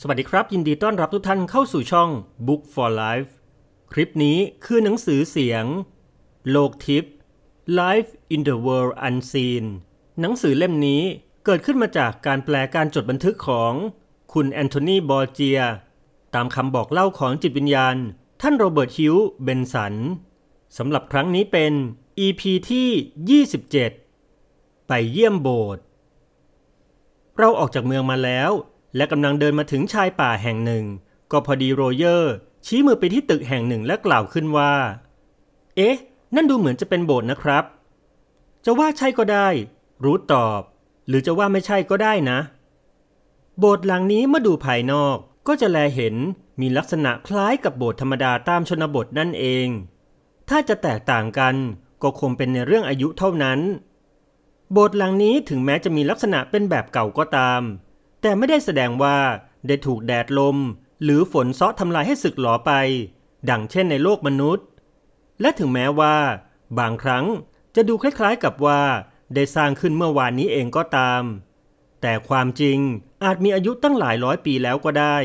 สวัสดีครับ ยินดีต้อนรับทุกท่านเข้าสู่ช่อง Book for Life คลิปนี้คือหนังสือเสียง โลกทิพย์ Life in the World Unseen หนังสือเล่มนี้เกิดขึ้นมาจากการแปลการจดบันทึกของคุณแอนโทนี บอร์เจีย ตามคำบอกเล่าของจิตวิญญาณ ท่านโรเบิร์ตฮิวเบนสันสำหรับครั้งนี้เป็น EP ที่ 27 ไปเยี่ยมโบสถ์เราออกจากเมืองมาแล้วและกำลังเดินมาถึงชายป่าแห่งหนึ่ง ก็พอดีโรเยอร์ ชี้มือไปที่ตึกแห่งหนึ่งและกล่าวขึ้นว่า เอ๊ะ นั่นดูเหมือนจะเป็นโบสถ์นะครับ จะว่าใช่ก็ได้ รูทตอบ หรือจะว่าไม่ใช่ก็ได้นะ โบสถ์หลังนี้ เมื่อดูภายนอกก็จะแลเห็นมีลักษณะคล้ายกับโบสถ์ธรรมดาตามชนบทนั่นเอง ถ้าจะแตกต่างกันก็คงเป็นในเรื่องอายุเท่านั้น โบสถ์หลังนี้ถึงแม้จะมีลักษณะเป็นแบบเก่าก็ตามแต่ไม่ได้แสดงว่าได้ถูกแดดลม หรือฝนซ้อทำลายให้สึกหลอไป ดังเช่นในโลกมนุษย์ และถึงแม้ว่า บางครั้งจะดูคล้ายๆกับว่า ได้สร้างขึ้นเมื่อวานนี้เองก็ตาม แต่ความจริงอาจมีอายุตั้งหลายร้อยปีแล้วก็ได้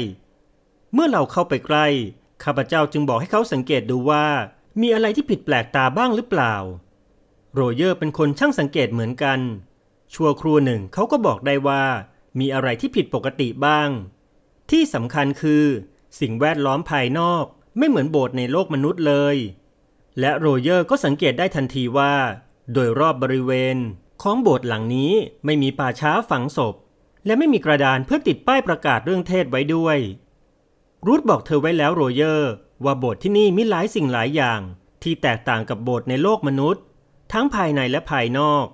เมื่อเราเข้าไปใกล้ ข้าพเจ้าจึงบอกให้เขาสังเกตดูว่ามีอะไรที่ผิดแปลกตาบ้างหรือเปล่า โรเยอร์เป็นคนช่างสังเกตเหมือนกัน ชั่วครู่หนึ่งเขาก็บอกได้ว่ามีอะไรที่ผิดปกติบ้าง ที่สำคัญคือ สิ่งแวดล้อมภายนอก ไม่เหมือนโบสถ์ในโลกมนุษย์เลย และโรเยอร์ก็สังเกตได้ทันทีว่า โดยรอบบริเวณ ของโบสถ์หลังนี้ไม่มีป่าช้าฝังศพและไม่มีกระดานเพื่อติดป้ายประกาศเรื่องเทศไว้ด้วย รูธบอกเธอไว้แล้วโรเยอร์ว่าโบสถ์ที่นี่มีหลายสิ่งหลายอย่าง ที่แตกต่างกับโบสถ์ในโลกมนุษย์ ทั้งภายในและภายนอก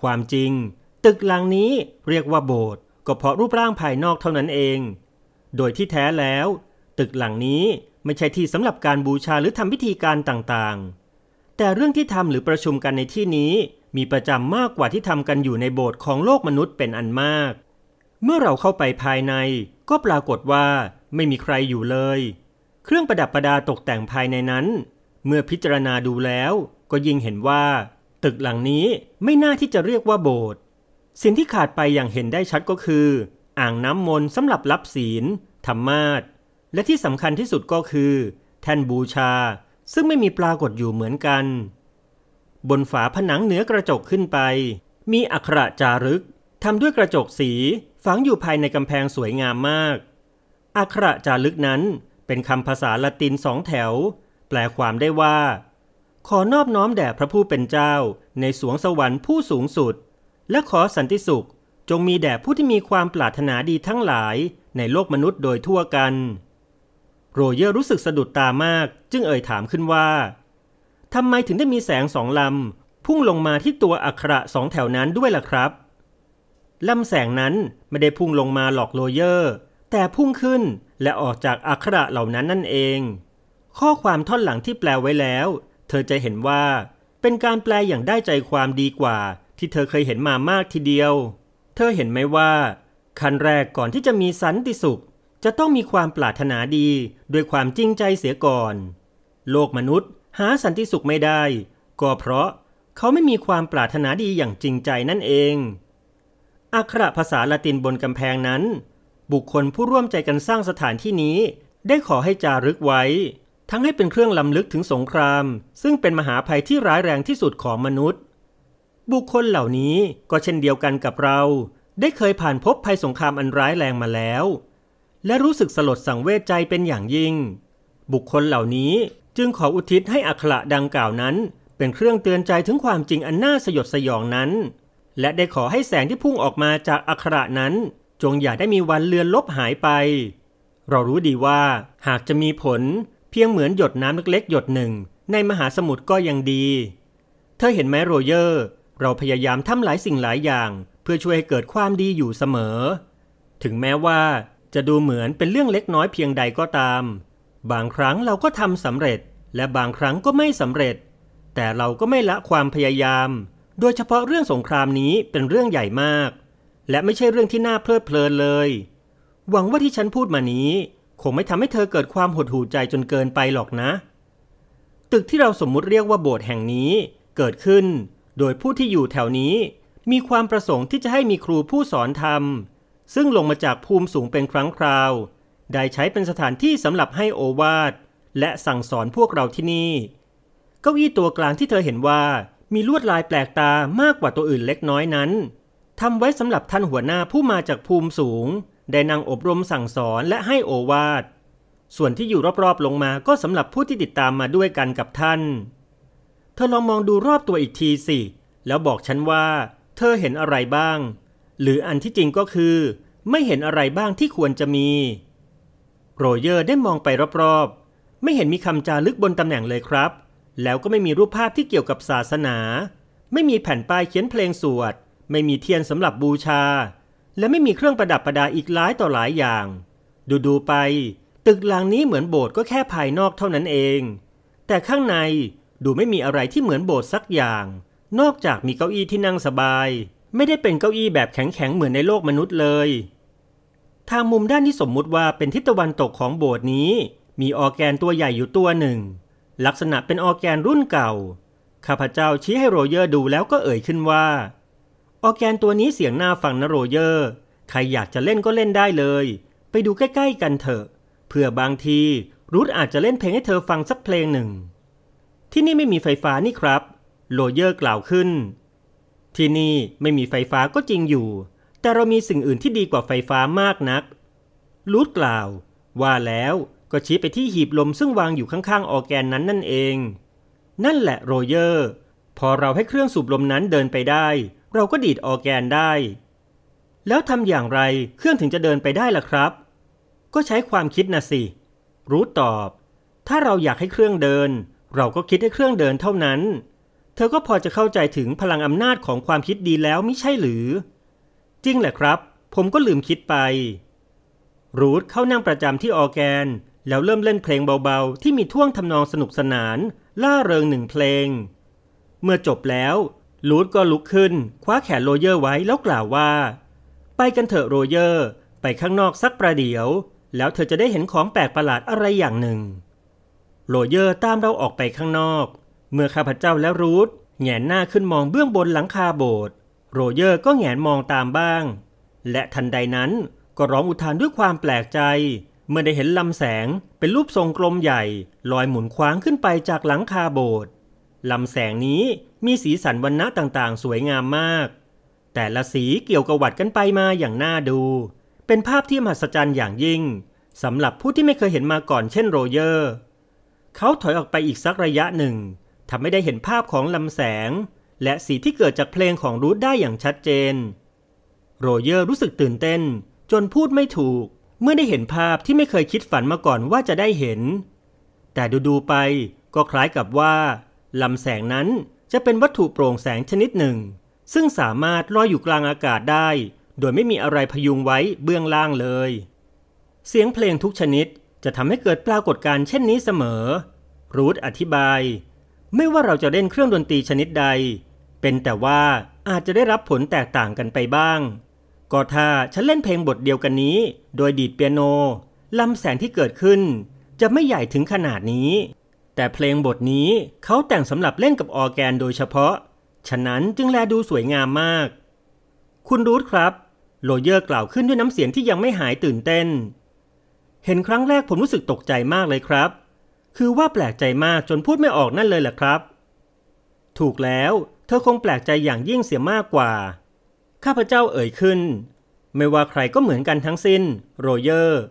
ความจริง ตึกหลังนี้เรียกว่าโบสถ์ก็เพราะรูปร่างภายนอกเท่านั้นเอง โดยที่แท้แล้ว ตึกหลังนี้ไม่ใช่ที่สำหรับการบูชาหรือทำพิธีการต่างๆ แต่เรื่องที่ทำหรือประชุมกันในที่นี้มีประจำมากกว่าที่ทำกันอยู่ในโบสถ์ของโลกมนุษย์เป็นอันมาก เมื่อเราเข้าไปภายใน ก็ปรากฏว่า ไม่มีใครอยู่เลย เครื่องประดับประดาตกแต่งภายในนั้น เมื่อพิจารณาดูแล้ว ก็ยิ่งเห็นว่า ตึกหลังนี้ไม่น่าที่จะเรียกว่าโบสถ์สิ่งที่ขาดไปอย่างเห็นได้ชัดก็คือ อ่างน้ำมนต์สำหรับรับศีล ธรรมาสและที่สำคัญที่สุดก็คือ แท่นบูชาซึ่งไม่มีปรากฏอยู่เหมือนกัน บนฝาผนังเหนือกระจกขึ้นไป มีอักระจารึกทำด้วยกระจกสีฝังอยู่ภายในกำแพงสวยงามมาก อักระจารึกนั้นเป็นคำภาษาละตินสองแถว แปลความได้ว่า ขอนอบน้อมแด่พระผู้เป็นเจ้า ในสวงสวรรค์ผู้สูงสุดและขอสันติสุขจงมีแด่ผู้ที่มีความปรารถนาดีทั้งหลายในโลกมนุษย์โดยทั่วกันโรเยอร์รู้สึกสะดุดตามากจึงเอ่ยถามขึ้นว่าทำไมถึงได้มีแสงสองลำพุ่งลงมาที่ตัวอักขระสองแถวนั้นด้วยล่ะครับลำแสงนั้นไม่ได้พุ่งลงมาหลอกโรเยอร์ แต่พุ่งขึ้น และออกจากอักขระเหล่านั้นนั่นเอง ข้อความท่อนหลังที่แปลไว้แล้ว เธอจะเห็นว่า เป็นการแปลอย่างได้ใจความดีกว่าที่เธอเคยเห็นมามากทีเดียว เธอเห็นไหมว่าขั้นแรกก่อนที่จะมีสันติสุข จะต้องมีความปรารถนาดีด้วยความจริงใจเสียก่อน โลกมนุษย์ หาสันติสุขไม่ได้ ก็เพราะเขาไม่มีความปรารถนาดีอย่างจริงใจนั่นเอง อักขระภาษาละตินบนกำแพงนั้น บุคคลผู้ร่วมใจกันสร้างสถานที่นี้ ได้ขอให้จารึกไว้ ทั้งให้เป็นเครื่องลำลึกถึงสงคราม ซึ่งเป็นมหาภัยที่ร้ายแรงที่สุดของมนุษย์บุคคลเหล่านี้ก็เช่นเดียวกันกับเรา ได้เคยผ่านพบภัยสงครามอันร้ายแรงมาแล้ว และรู้สึกสลดสังเวชใจเป็นอย่างยิ่ง บุคคลเหล่านี้จึงขออุทิศให้อัคระดังกล่าวนั้น เป็นเครื่องเตือนใจถึงความจริงอันน่าสยดสยองนั้น และได้ขอให้แสงที่พุ่งออกมาจากอัคระนั้น จงอย่าได้มีวันเลือนลบหายไป เรารู้ดีว่าหากจะมีผลเพียงเหมือนหยดน้ำเล็กๆหยดหนึ่ง ในมหาสมุทรก็ยังดี เธอเห็นไหมโรเยอร์เราพยายามทำหลายสิ่งหลายอย่าง เพื่อช่วยให้เกิดความดีอยู่เสมอ ถึงแม้ว่าจะดูเหมือนเป็นเรื่องเล็กน้อยเพียงใดก็ตาม บางครั้งเราก็ทำสำเร็จ และบางครั้งก็ไม่สำเร็จ แต่เราก็ไม่ละความพยายาม โดยเฉพาะเรื่องสงครามนี้เป็นเรื่องใหญ่มาก และไม่ใช่เรื่องที่น่าเพลิดเพลินเลย หวังว่าที่ฉันพูดมานี้ คงไม่ทำให้เธอเกิดความหดหู่ใจจนเกินไปหรอกนะ ตึกที่เราสมมุติเรียกว่าโบสถ์แห่งนี้เกิดขึ้นโดยผู้ที่อยู่แถวนี้มีความประสงค์ที่จะให้มีครูผู้สอนธรรม ซึ่งลงมาจากภูมิสูงเป็นครั้งคราว ได้ใช้เป็นสถานที่สำหรับให้โอวาท และสั่งสอนพวกเราที่นี่ เก้าอี้ตัวกลางที่เธอเห็นว่า มีลวดลายแปลกตามากกว่าตัวอื่นเล็กน้อยนั้นทำไว้สำหรับท่านหัวหน้าผู้มาจากภูมิสูง ได้นั่งอบรมสั่งสอนและให้โอวาทส่วนที่อยู่รอบๆลงมาก็สำหรับผู้ที่ติดตามมาด้วยกันกับท่านธอลองมองดูรอบตัวอีกทีสิ แล้วบอกฉันว่า เธอเห็นอะไรบ้าง หรืออันที่จริงก็คือ ไม่เห็นอะไรบ้างที่ควรจะมี โรเยอร์ได้มองไปรอบๆ ไม่เห็นมีคำจารึกบนตำแหน่งเลยครับ แล้วก็ไม่มีรูปภาพที่เกี่ยวกับศาสนา ไม่มีแผ่นป้ายเขียนเพลงสวด ไม่มีเทียนสำหรับบูชา และไม่มีเครื่องประดับประดาอีกหลายต่อหลายอย่าง ดูๆ ไป ตึกหลังนี้เหมือนโบสถ์ก็แค่ภายนอกเท่านั้นเอง แต่ข้างในดูไม่มีอะไรที่เหมือนโบสถ์สักอย่าง นอกจากมีเก้าอี้ที่นั่งสบาย ไม่ได้เป็นเก้าอี้แบบแข็งๆเหมือนในโลกมนุษย์เลย ทางมุมด้านที่สมมุติว่าเป็นทิศตะวันตกของโบสถ์นี้ มีออแกนตัวใหญ่อยู่ตัวหนึ่ง ลักษณะเป็นออแกนรุ่นเก่าข้าพเจ้าชี้ให้โรเยอร์ดูแล้วก็เอ่ยขึ้นว่า ออแกนตัวนี้เสียงหน้าฟังนะโรเยอร์ ใครอยากจะเล่นก็เล่นได้เลย ไปดูใกล้ๆ กันเถอะ เผื่อบางทีรูทอาจจะเล่นเพลงให้เธอฟังสักเพลงหนึ่งที่นี่ไม่มีไฟฟ้านี่ครับโลเยอร์กล่าวขึ้น ที่นี่ไม่มีไฟฟ้าก็จริงอยู่ แต่เรามีสิ่งอื่นที่ดีกว่าไฟฟ้ามากนักลูดกล่าว ว่าแล้วก็ชี้ไปที่หีบลมซึ่งวางอยู่ข้างๆออแกนนั้นนั่นเอง นั่นแหละโรเยอร์ พอเราให้เครื่องสูบลมนั้นเดินไปได้ เราก็ดีดออแกนได้ แล้วทำอย่างไรเครื่องถึงจะเดินไปได้ล่ะครับ ก็ใช้ความคิดนะสิ รู้ตอบ ถ้าเราอยากให้เครื่องเดินเราก็คิดได้เครื่องเดินเท่านั้น เธอก็พอจะเข้าใจถึงพลังอำนาจของความคิดดีแล้วไม่ใช่หรือ จริงแหละครับ ผมก็ลืมคิดไป รูทเข้านั่งประจำที่ออแกน แล้วเริ่มเล่นเพลงเบาๆ ที่มีท่วงทำนองสนุกสนาน ล่าเริงหนึ่งเพลง เมื่อจบแล้ว รูทก็ลุกขึ้น คว้าแขนโรเยอร์ไว้แล้วกล่าวว่า ไปกันเถอะโรเยอร์ ไปข้างนอกสักประเดี๋ยว แล้วเธอจะได้เห็นของแปลกประหลาดอะไรอย่างหนึ่งโรเยอร์ตามเราออกไปข้างนอก เมื่อข้าพเจ้าและรูธแงนหน้าขึ้นมองเบื้องบนหลังคาโบสถ์โรเยอร์ก็แงนมองตามบ้าง และทันใดนั้นก็ร้องอุทานด้วยความแปลกใจ เมื่อได้เห็นลำแสงเป็นรูปทรงกลมใหญ่ ลอยหมุนคว้างขึ้นไปจากหลังคาโบสถ์ลำแสงนี้มีสีสันวันณะต่างๆ สวยงามมาก แต่ละสีเกี่ยวกวัดกันไปมาอย่างน่าดู เป็นภาพที่มหัศจรรย์อย่างยิ่ง สำหรับผู้ที่ไม่เคยเห็นมาก่อนเช่นโรเยอร์เขาถอยออกไปอีกสักระยะหนึ่งทำให้ได้เห็นภาพของลำแสง และสีที่เกิดจากเพลงของรูทได้อย่างชัดเจน โรเยอร์รู้สึกตื่นเต้น จนพูดไม่ถูก เมื่อได้เห็นภาพที่ไม่เคยคิดฝันมาก่อนว่าจะได้เห็น แต่ดูๆไป ก็คล้ายกับว่าลำแสงนั้นจะเป็นวัตถุโปร่งแสงชนิดหนึ่ง ซึ่งสามารถลอยอยู่กลางอากาศได้ โดยไม่มีอะไรพยุงไว้เบื้องล่างเลย เสียงเพลงทุกชนิดจะทำให้เกิดปรากฏการณ์เช่นนี้เสมอ รูทอธิบาย ไม่ว่าเราจะเล่นเครื่องดนตรีชนิดใด เป็นแต่ว่าอาจจะได้รับผลแตกต่างกันไปบ้าง ก็ถ้าฉันเล่นเพลงบทเดียวกันนี้ โดยดีดเปียโน ลำแสงที่เกิดขึ้น จะไม่ใหญ่ถึงขนาดนี้ แต่เพลงบทนี้เขาแต่งสำหรับเล่นกับออแกนโดยเฉพาะ ฉะนั้นจึงแลดูสวยงามมาก คุณรูทครับโลเยอร์กล่าวขึ้นด้วยน้ำเสียงที่ยังไม่หายตื่นเต้นเห็นครั้งแรกผมรู้สึกตกใจมากเลยครับ คือว่าแปลกใจมากจนพูดไม่ออกนั่นเลยแหละครับ ถูกแล้วเธอคงแปลกใจอย่างยิ่งเสียมากกว่า ข้าพเจ้าเอ่ยขึ้น ไม่ว่าใครก็เหมือนกันทั้งสิ้น โรเยอร์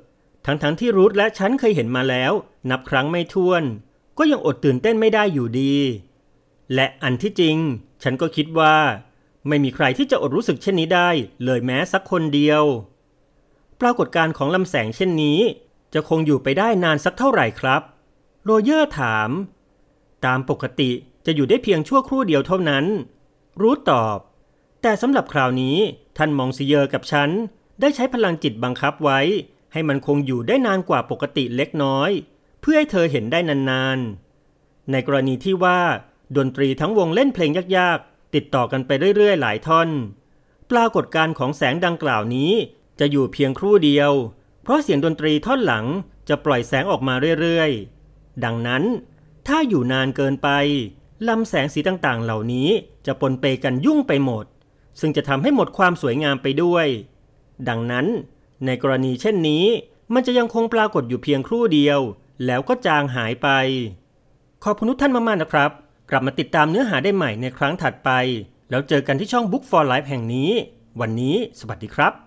ทั้งๆทที่รูทและฉันเคยเห็นมาแล้ว นับครั้งไม่ถ้วน ก็ยังอดตื่นเต้นไม่ได้อยู่ดี และอันที่จริง ฉันก็คิดว่า ไม่มีใครที่จะอดรู้สึกเช่นนี้ได้ เลยแม้สักคนเดียวปรากฏการณ์ของลำแสงเช่นนี้ จะคงอยู่ไปได้นานสักเท่าไหร่ครับ โรเยอร์ถาม ตามปกติจะอยู่ได้เพียงชั่วครู่เดียวเท่านั้น รู้ตอบ แต่สำหรับคราวนี้ ท่านมองซิเยอร์กับฉัน ได้ใช้พลังจิตบังคับไว้ ให้มันคงอยู่ได้นานกว่าปกติเล็กน้อย เพื่อให้เธอเห็นได้นานๆ ในกรณีที่ว่าดนตรีทั้งวงเล่นเพลงยากๆ ติดต่อกันไปเรื่อยๆ หลายท่อน ปรากฏการณ์ของแสงดังกล่าวนี้จะอยู่เพียงครู่เดียว เพราะเสียงดนตรีท่อนหลังจะปล่อยแสงออกมาเรื่อยๆ ดังนั้นถ้าอยู่นานเกินไป ลำแสงสีต่างๆ เหล่านี้จะปนเปกันยุ่งไปหมด ซึ่งจะทำให้หมดความสวยงามไปด้วย ดังนั้นในกรณีเช่นนี้ มันจะยังคงปรากฏอยู่เพียงครู่เดียว แล้วก็จางหายไป ขอบคุณทุกท่านมากๆนะครับ กลับมาติดตามเนื้อหาได้ใหม่ในครั้งถัดไป แล้วเจอกันที่ช่อง Book for Life แห่งนี้ วันนี้สวัสดีครับ